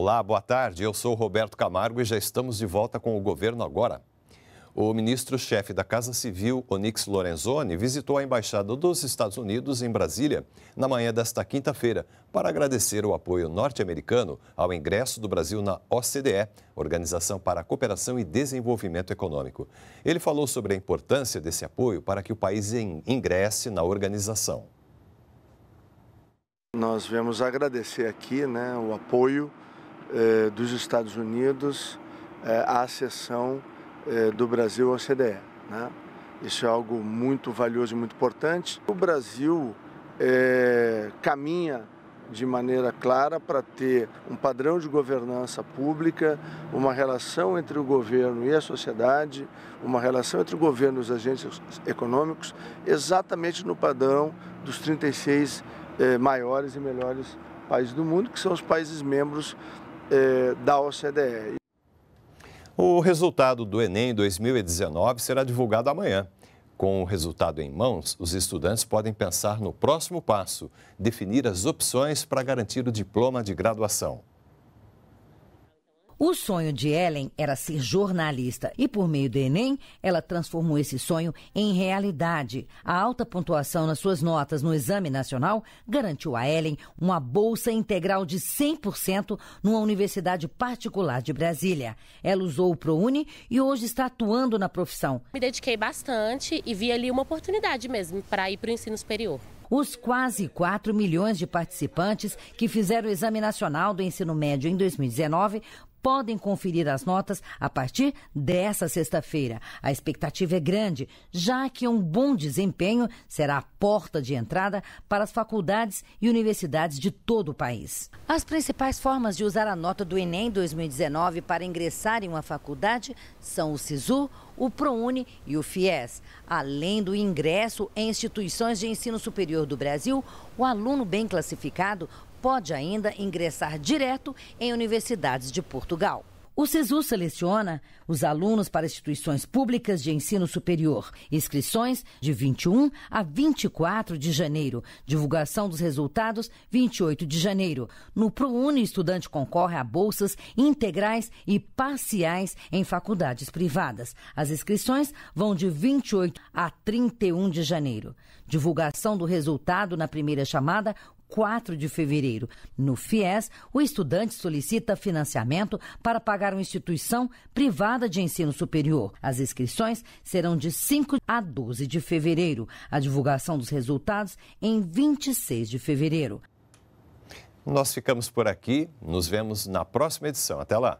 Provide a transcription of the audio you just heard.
Olá, boa tarde. Eu sou Roberto Camargo e já estamos de volta com o governo agora. O ministro-chefe da Casa Civil, Onyx Lorenzoni, visitou a Embaixada dos Estados Unidos em Brasília na manhã desta quinta-feira para agradecer o apoio norte-americano ao ingresso do Brasil na OCDE, Organização para a Cooperação e Desenvolvimento Econômico. Ele falou sobre a importância desse apoio para que o país ingresse na organização. Nós viemos agradecer aqui né, o apoio eh, dos Estados Unidos eh, à seção eh, do Brasil à OCDE. Né? Isso é algo muito valioso e muito importante. O Brasil caminha de maneira clara para ter um padrão de governança pública, uma relação entre o governo e a sociedade, uma relação entre o governo e os agentes econômicos, exatamente no padrão dos 36 maiores e melhores países do mundo, que são os países membros eh, da OCDE. O resultado do Enem 2019 será divulgado amanhã. Com o resultado em mãos, os estudantes podem pensar no próximo passo, definir as opções para garantir o diploma de graduação. O sonho de Ellen era ser jornalista e, por meio do Enem, ela transformou esse sonho em realidade. A alta pontuação nas suas notas no Exame Nacional garantiu a Ellen uma bolsa integral de 100% numa universidade particular de Brasília. Ela usou o ProUni e hoje está atuando na profissão. Me dediquei bastante e vi ali uma oportunidade mesmo para ir para o ensino superior os quase 4 milhões de participantes que fizeram o Exame Nacional do Ensino Médio em 2019 podem conferir as notas a partir dessa sexta-feira. A expectativa é grande, já que um bom desempenho será a porta de entrada para as faculdades e universidades de todo o país. As principais formas de usar a nota do Enem 2019 para ingressar em uma faculdade são o SISU, o ProUni e o FIES. Além do ingresso em instituições de ensino superior do Brasil, o aluno bem classificado pode ainda ingressar direto em universidades de Portugal. O SESU seleciona os alunos para instituições públicas de ensino superior. Inscrições de 21 a 24 de janeiro. Divulgação dos resultados 28 de janeiro. No ProUni, estudante concorre a bolsas integrais e parciais em faculdades privadas. As inscrições vão de 28 a 31 de janeiro. Divulgação do resultado na primeira chamada 4 de fevereiro. No FIES, o estudante solicita financiamento para pagar uma instituição privada de ensino superior. As inscrições serão de 5 a 12 de fevereiro. A divulgação dos resultados em 26 de fevereiro. Nós ficamos por aqui, nos vemos na próxima edição. Até lá!